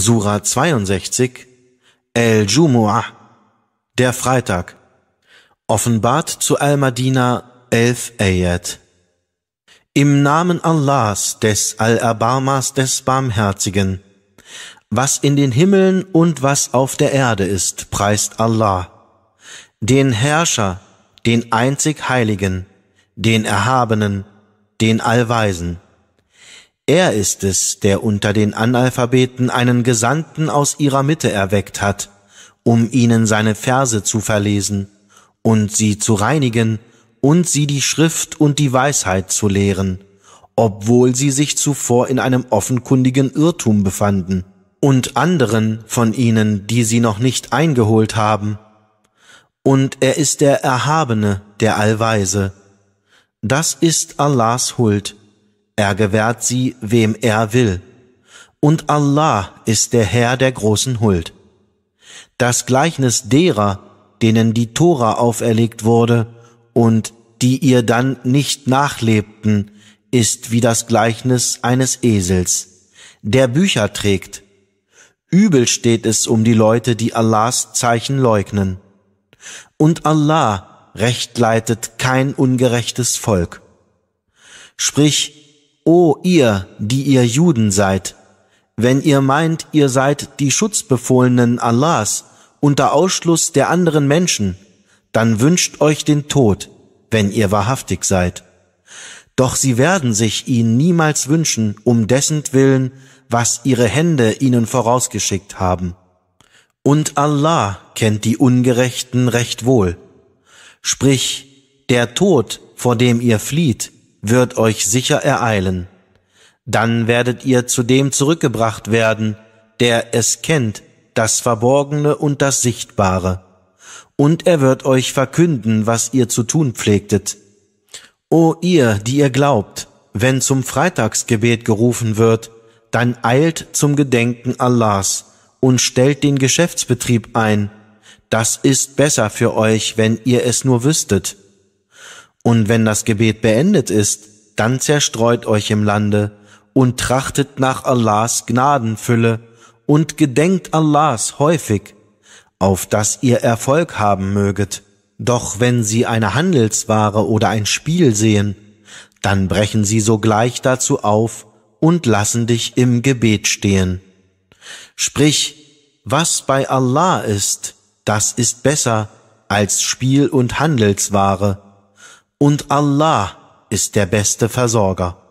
Sura 62, El-Jumu'ah, der Freitag, offenbart zu Al-Madina 11 Ayat. Im Namen Allahs, des Al-Abamas, des Barmherzigen, was in den Himmeln und was auf der Erde ist, preist Allah, den Herrscher, den einzig Heiligen, den Erhabenen, den Allweisen. Er ist es, der unter den Analphabeten einen Gesandten aus ihrer Mitte erweckt hat, um ihnen seine Verse zu verlesen und sie zu reinigen und sie die Schrift und die Weisheit zu lehren, obwohl sie sich zuvor in einem offenkundigen Irrtum befanden, und anderen von ihnen, die sie noch nicht eingeholt haben. Und er ist der Erhabene, der Allweise. Das ist Allahs Huld, er gewährt sie, wem er will. Und Allah ist der Herr der großen Huld. Das Gleichnis derer, denen die Tora auferlegt wurde und die ihr dann nicht nachlebten, ist wie das Gleichnis eines Esels, der Bücher trägt. Übel steht es um die Leute, die Allahs Zeichen leugnen. Und Allah rechtleitet kein ungerechtes Volk. Sprich, O ihr, die ihr Juden seid, wenn ihr meint, ihr seid die Schutzbefohlenen Allahs unter Ausschluss der anderen Menschen, dann wünscht euch den Tod, wenn ihr wahrhaftig seid. Doch sie werden sich ihn niemals wünschen, um dessen willen, was ihre Hände ihnen vorausgeschickt haben. Und Allah kennt die Ungerechten recht wohl. Sprich, der Tod, vor dem ihr flieht, wird euch sicher ereilen. Dann werdet ihr zu dem zurückgebracht werden, der es kennt, das Verborgene und das Sichtbare. Und er wird euch verkünden, was ihr zu tun pflegtet. O ihr, die ihr glaubt, wenn zum Freitagsgebet gerufen wird, dann eilt zum Gedenken Allahs und stellt den Geschäftsbetrieb ein. Das ist besser für euch, wenn ihr es nur wüsstet. Und wenn das Gebet beendet ist, dann zerstreut euch im Lande und trachtet nach Allahs Gnadenfülle und gedenkt Allahs häufig, auf dass ihr Erfolg haben möget. Doch wenn sie eine Handelsware oder ein Spiel sehen, dann brechen sie sogleich dazu auf und lassen dich im Gebet stehen. Sprich, was bei Allah ist, das ist besser als Spiel und Handelsware, und Allah ist der beste Versorger.